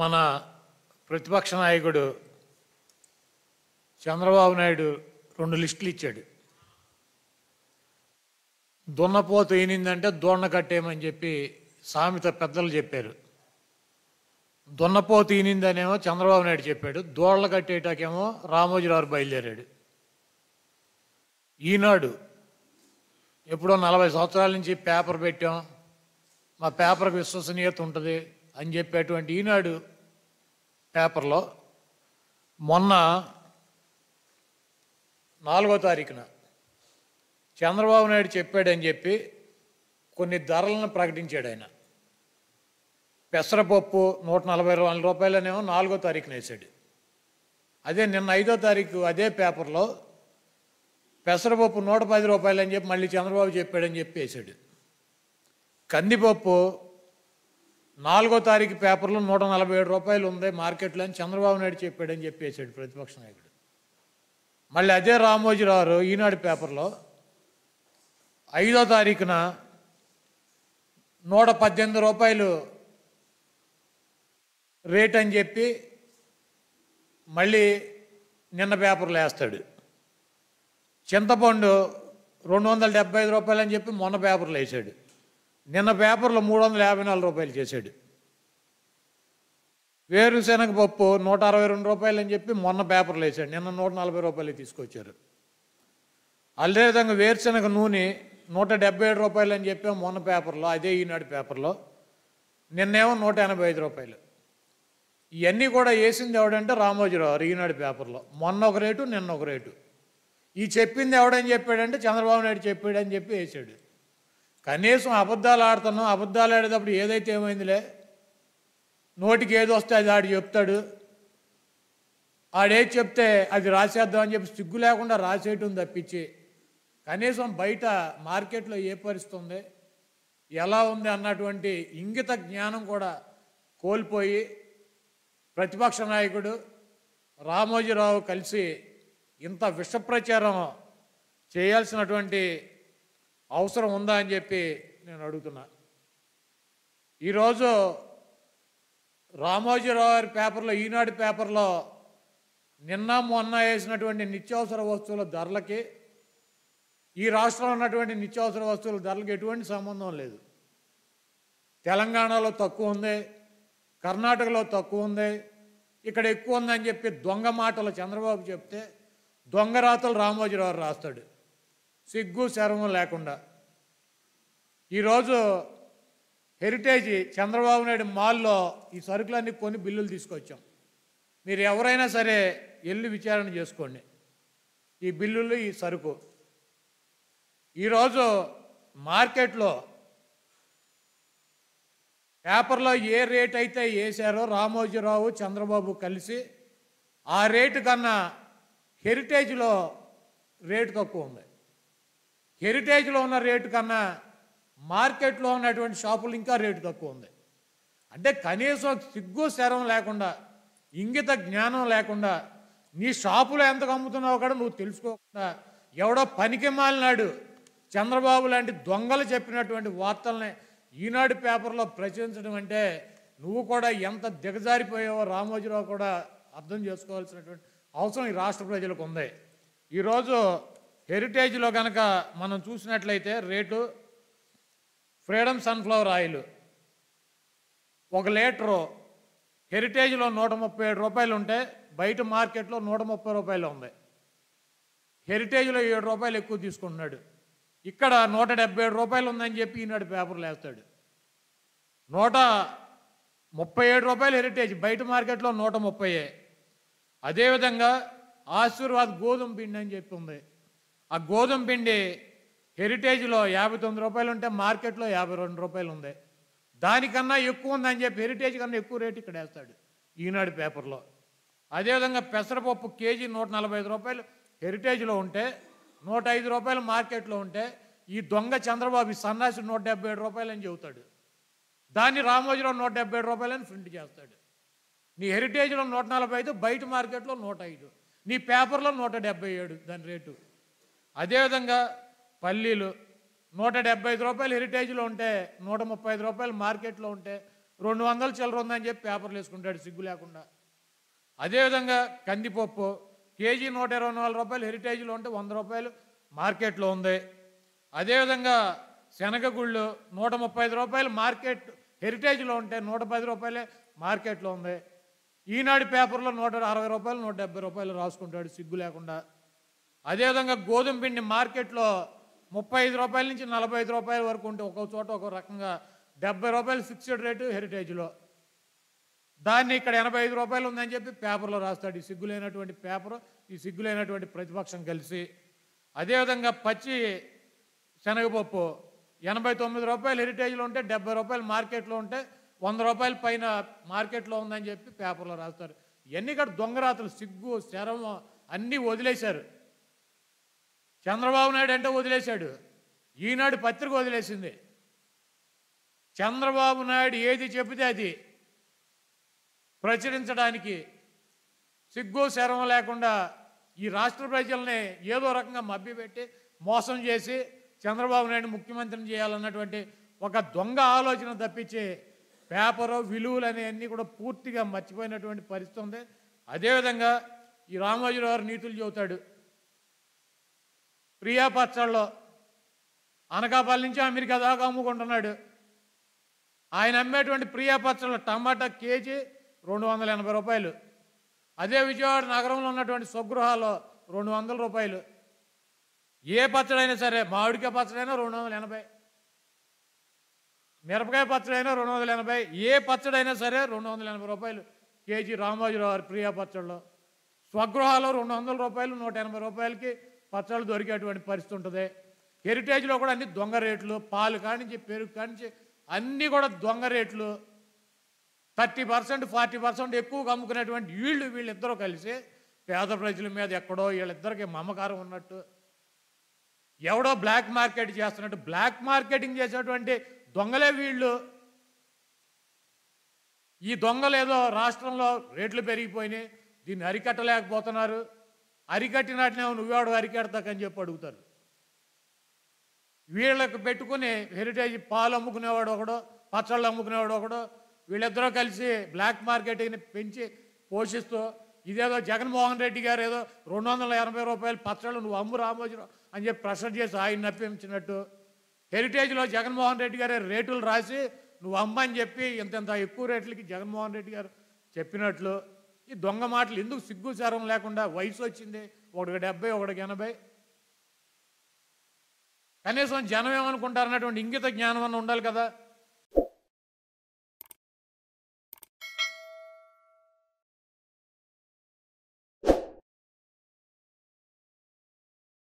మన ప్రతిపక్ష నాయకుడు చంద్రబాబు నాయుడు రెండు లిస్టులు ఇచ్చాడు దున్నపోతు ఏనిందంటే దోణ కట్టేయమని చెప్పి సామెత పెద్దలు చెప్పారు దున్నపోత ఈనిందనేమో చంద్రబాబు నాయుడు చెప్పాడు దోళ్ళ కట్టేటాకేమో రామోజీరావు బయలుదేరాడు ఈనాడు ఎప్పుడో నలభై సంవత్సరాల నుంచి పేపర్ పెట్టాం మా పేపర్కి విశ్వసనీయత ఉంటుంది అని చెప్పేటువంటి ఈనాడు పేపర్లో మొన్న నాలుగో తారీఖున చంద్రబాబు నాయుడు చెప్పాడని చెప్పి కొన్ని ధరలను ప్రకటించాడు ఆయన పెసరపప్పు నూట నలభై వందల రూపాయలనేమో నాలుగో తారీఖున వేసాడు అదే నిన్న ఐదో తారీఖు అదే పేపర్లో పెసరపప్పు నూట పది రూపాయలు అని చెప్పి మళ్ళీ చంద్రబాబు చెప్పాడని చెప్పి వేసాడు కందిపప్పు నాలుగో తారీఖు పేపర్లో నూట నలభై ఏడు రూపాయలు ఉంది మార్కెట్లో అని చంద్రబాబు నాయుడు చెప్పాడని చెప్పేశాడు ప్రతిపక్ష నాయకుడు మళ్ళీ అదే రామోజీరావు ఈనాడు పేపర్లో ఐదో తారీఖున నూట పద్దెనిమిది రూపాయలు రేట్ అని చెప్పి మళ్ళీ నిన్న పేపర్లు వేస్తాడు చింతపండు రెండు వందల డెబ్బై ఐదు రూపాయలు అని చెప్పి మొన్న పేపర్లు వేసాడు నిన్న పేపర్లో మూడు వందల యాభై నాలుగు రూపాయలు చేశాడు వేరుశనగ పప్పు నూట అరవై రెండు రూపాయలు అని చెప్పి మొన్న పేపర్లు వేసాడు నిన్న నూట నలభై రూపాయలు తీసుకొచ్చారు అదేవిధంగా వేరుశనగ నూనె నూట డెబ్బై ఏడు రూపాయలు అని చెప్పి మొన్న పేపర్లో అదే ఈనాడు పేపర్లో నిన్నేమో నూట ఎనభై ఐదు రూపాయలు ఇవన్నీ కూడా వేసింది ఎవడంటే రామోజీరావు ఈనాడు పేపర్లో మొన్న ఒక రేటు నిన్న ఒక రేటు ఈ చెప్పింది ఎవడని చెప్పాడంటే చంద్రబాబు నాయుడు చెప్పాడని చెప్పి వేసాడు కనీసం అబద్ధాలు ఆడుతున్నాం అబద్ధాలు ఆడేటప్పుడు ఏదైతే ఏమైందిలే నోటికి ఏది వస్తే అది ఆడు చెప్తాడు ఆడేది చెప్తే అది రాసేద్దాం అని చెప్పి సిగ్గు లేకుండా రాసేయటం తప్పించి కనీసం బయట మార్కెట్లో ఏ పరిస్థితుంది ఎలా ఉంది అన్నటువంటి ఇంగిత జ్ఞానం కూడా కోల్పోయి ప్రతిపక్ష నాయకుడు రామోజీరావు కలిసి ఇంత విషప్రచారం చేయాల్సినటువంటి అవసరం ఉందా అని చెప్పి నేను అడుగుతున్నా ఈరోజు రామోజీరావు గారి పేపర్లో ఈనాడు పేపర్లో నిన్న మొన్న వేసినటువంటి నిత్యావసర వస్తువుల ధరలకి ఈ రాష్ట్రంలో ఉన్నటువంటి నిత్యావసర వస్తువుల ధరలకు ఎటువంటి సంబంధం లేదు తెలంగాణలో తక్కువ ఉంది కర్ణాటకలో తక్కువ ఉంది ఇక్కడ ఎక్కువ ఉందని చెప్పి దొంగ మాటలు చంద్రబాబు చెప్తే దొంగ రాతలు రామోజీరావు రాస్తాడు సిగ్గు శరము లేకుండా ఈరోజు హెరిటేజ్ చంద్రబాబు నాయుడు మాల్లో ఈ సరుకులన్నీ కొని బిల్లులు తీసుకొచ్చాం మీరు ఎవరైనా సరే వెళ్ళి విచారణ చేసుకోండి ఈ బిల్లులు ఈ సరుకు ఈరోజు మార్కెట్లో పేపర్లో ఏ రేట్ అయితే వేశారో రామోజీరావు చంద్రబాబు కలిసి ఆ రేటు కన్నా హెరిటేజ్లో రేటు తక్కువ ఉంది హెరిటేజ్లో ఉన్న రేటు కన్నా మార్కెట్లో ఉన్నటువంటి షాపులు ఇంకా రేటు తక్కువ ఉంది అంటే కనీసం సిగ్గు శరం లేకుండా ఇంగిత జ్ఞానం లేకుండా నీ షాపులో ఎంతకు అమ్ముతున్నావు కూడా నువ్వు తెలుసుకోకుండా ఎవడో పనికి మాలినాడు చంద్రబాబు లాంటి దొంగలు చెప్పినటువంటి వార్తల్ని ఈనాడు పేపర్లో ప్రచురించడం అంటే నువ్వు కూడా ఎంత దిగజారిపోయావో రామోజీరావు కూడా అర్థం చేసుకోవాల్సినటువంటి అవసరం ఈ రాష్ట్ర ప్రజలకు ఉంది ఈరోజు హెరిటేజ్లో కనుక మనం చూసినట్లయితే రేటు ఫ్రీడమ్ సన్ఫ్లవర్ ఆయిల్ ఒక లీటరు హెరిటేజ్లో నూట ముప్పై ఏడు రూపాయలు ఉంటే బయట మార్కెట్లో నూట ముప్పై రూపాయలు ఉంది హెరిటేజ్లో ఏడు రూపాయలు ఎక్కువ తీసుకుంటున్నాడు ఇక్కడ నూట డెబ్బై ఏడు రూపాయలు ఉందని చెప్పి ఈనాడు పేపర్లు వేస్తాడు నూట ముప్పై ఏడు రూపాయలు హెరిటేజ్ బయట మార్కెట్లో నూట ముప్పై అదేవిధంగా ఆశీర్వాద్ గోధుమ పిండి అని చెప్పి ఉంది ఆ గోధుమ పిండి హెరిటేజ్లో యాభై తొమ్మిది రూపాయలు ఉంటే మార్కెట్లో యాభై రెండు రూపాయలు ఉంది దానికన్నా ఎక్కువ ఉందని చెప్పి హెరిటేజ్ కన్నా ఎక్కువ రేటు ఇక్కడ వేస్తాడు ఈనాడు పేపర్లో అదేవిధంగా పెసరపప్పు కేజీ నూట నలభై ఐదు రూపాయలు హెరిటేజ్లో ఉంటే నూట ఐదు రూపాయలు మార్కెట్లో ఉంటే ఈ దొంగ చంద్రబాబు సన్నాసి నూట డెబ్బై ఏడు రూపాయలు అని చెబుతాడు దాన్ని రామోజీరావు నూట డెబ్బై ఏడు రూపాయలు అని ప్రింట్ చేస్తాడు నీ హెరిటేజ్లో నూట నలభై ఐదు బయట మార్కెట్లో నూట ఐదు నీ పేపర్లో నూట డెబ్బై ఏడు దాని రేటు అదేవిధంగా పల్లీలు నూట డెబ్బై ఐదు రూపాయలు హెరిటేజ్లో ఉంటే నూట ముప్పై ఐదు రూపాయలు మార్కెట్లో ఉంటే రెండు వందలు చిల్లర ఉందని చెప్పి పేపర్లు వేసుకుంటాడు సిగ్గు లేకుండా అదేవిధంగా కందిపప్పు కేజీ నూట ఇరవై నాలుగు రూపాయలు హెరిటేజ్లో ఉంటే వంద రూపాయలు మార్కెట్లో ఉంది అదేవిధంగా శనగగుళ్ళు నూట ముప్పై ఐదు రూపాయలు మార్కెట్ హెరిటేజ్లో ఉంటే నూట పది రూపాయలే మార్కెట్లో ఉంది ఈనాడు పేపర్లో నూట అరవై రూపాయలు నూట డెబ్బై రూపాయలు రాసుకుంటాడు సిగ్గు లేకుండా అదేవిధంగా గోధుమ పిండి మార్కెట్లో ముప్పై ఐదు రూపాయల నుంచి నలభై ఐదు రూపాయల వరకు ఉంటే ఒక చోట ఒక రకంగా డెబ్బై రూపాయలు ఫిక్స్డ్ రేటు హెరిటేజ్లో దాన్ని ఇక్కడ ఎనభై ఐదు రూపాయలు ఉందని చెప్పి పేపర్లో రాస్తాడు ఈ సిగ్గులైనటువంటి పేపర్ ఈ సిగ్గులైనటువంటి ప్రతిపక్షం కలిసి అదేవిధంగా పచ్చి శనగపప్పు ఎనభై తొమ్మిది రూపాయలు హెరిటేజ్లో ఉంటే డెబ్బై రూపాయలు మార్కెట్లో ఉంటే వంద రూపాయల పైన మార్కెట్లో ఉందని చెప్పి పేపర్లో రాస్తారు ఇవన్నీ ఇక్కడ దొంగరాతలు సిగ్గు శరము అన్నీ వదిలేశారు చంద్రబాబు నాయుడు అంటే వదిలేశాడు ఈనాడు పత్రిక వదిలేసింది చంద్రబాబు నాయుడు ఏది చెబితే అది ప్రచురించడానికి సిగ్గు శరం లేకుండా ఈ రాష్ట్ర ప్రజల్ని ఏదో రకంగా మభ్యపెట్టి మోసం చేసి చంద్రబాబు నాయుడు ముఖ్యమంత్రిని చేయాలన్నటువంటి ఒక దొంగ ఆలోచన తప్పించి పేపరు విలువలు అనేవన్నీ కూడా పూర్తిగా మర్చిపోయినటువంటి పరిస్థితి ఉంది అదేవిధంగా ఈ రామోజీరావు నీతులు చెబుతాడు ప్రియా పచ్చళ్ళలో అనకాపల్లి నుంచి అమెరికా దాకా అమ్ముకుంటున్నాడు ఆయన అమ్మేటువంటి ప్రియా పచ్చళ్ళు టమాటా కేజీ రెండు వందల ఎనభై రూపాయలు అదే విజయవాడ నగరంలో ఉన్నటువంటి స్వగృహాల్లో రెండు వందల రూపాయలు ఏ పచ్చడైనా సరే మామిడికాయ పచ్చడైనా రెండు వందల ఎనభై మిరపకాయ పచ్చడైనా రెండు వందల ఎనభై ఏ పచ్చడైనా సరే రెండు వందల ఎనభై రూపాయలు కేజీ రామోజీరావు ప్రియా పచ్చళ్ళు స్వగృహాలు రెండు వందల రూపాయలు నూట ఎనభై రూపాయలకి పత్రాలు దొరికేటువంటి పరిస్థితి ఉంటుంది హెరిటేజ్లో కూడా అన్ని దొంగ రేట్లు పాలు కానించి పెరుగు కానించి అన్నీ కూడా దొంగ రేట్లు థర్టీ పర్సెంట్ ఫార్టీ పర్సెంట్ ఎక్కువగా అమ్ముకునేటువంటి వీళ్ళు వీళ్ళిద్దరూ కలిసి పేద ప్రజల మీద ఎక్కడో వీళ్ళిద్దరికి మమకారం ఉన్నట్టు ఎవడో బ్లాక్ మార్కెట్ చేస్తున్నట్టు బ్లాక్ మార్కెటింగ్ చేసేటువంటి దొంగలే వీళ్ళు ఈ దొంగలు ఏదో రాష్ట్రంలో రేట్లు పెరిగిపోయినాయి దీన్ని అరికట్టలేకపోతున్నారు అరికట్టి నాటినావు నువ్వేడు అరికెడతాకని చెప్పి అడుగుతారు వీళ్ళకు పెట్టుకుని హెరిటేజ్ పాలు అమ్ముకునేవాడు ఒకడు పచ్చళ్ళు అమ్ముకునేవాడు ఒకడు వీళ్ళిద్దరూ కలిసి బ్లాక్ మార్కెట్ని పెంచి పోషిస్తూ ఇదేదో జగన్మోహన్ రెడ్డి గారు ఏదో రెండు వందల ఎనభై రూపాయలు పచ్చళ్ళు నువ్వు అమ్ము రామోజీరావు అని చెప్పి ప్రశ్న చేసి ఆయన నప్పించినట్టు హెరిటేజ్లో జగన్మోహన్ రెడ్డి గారే రేటులు రాసి నువ్వు అమ్మని చెప్పి ఇంత ఎక్కువ రేట్లకి జగన్మోహన్ రెడ్డి గారు చెప్పినట్లు ఈ దొంగ మాటలు ఎందుకు సిగ్గుచారం లేకుండా వయసు వచ్చింది ఒకటి డెబ్బై ఒకటికి ఎనభై కనీసం జనం ఏమనుకుంటారు అన్నటువంటి ఇంగిత జ్ఞానం అన్న ఉండాలి కదా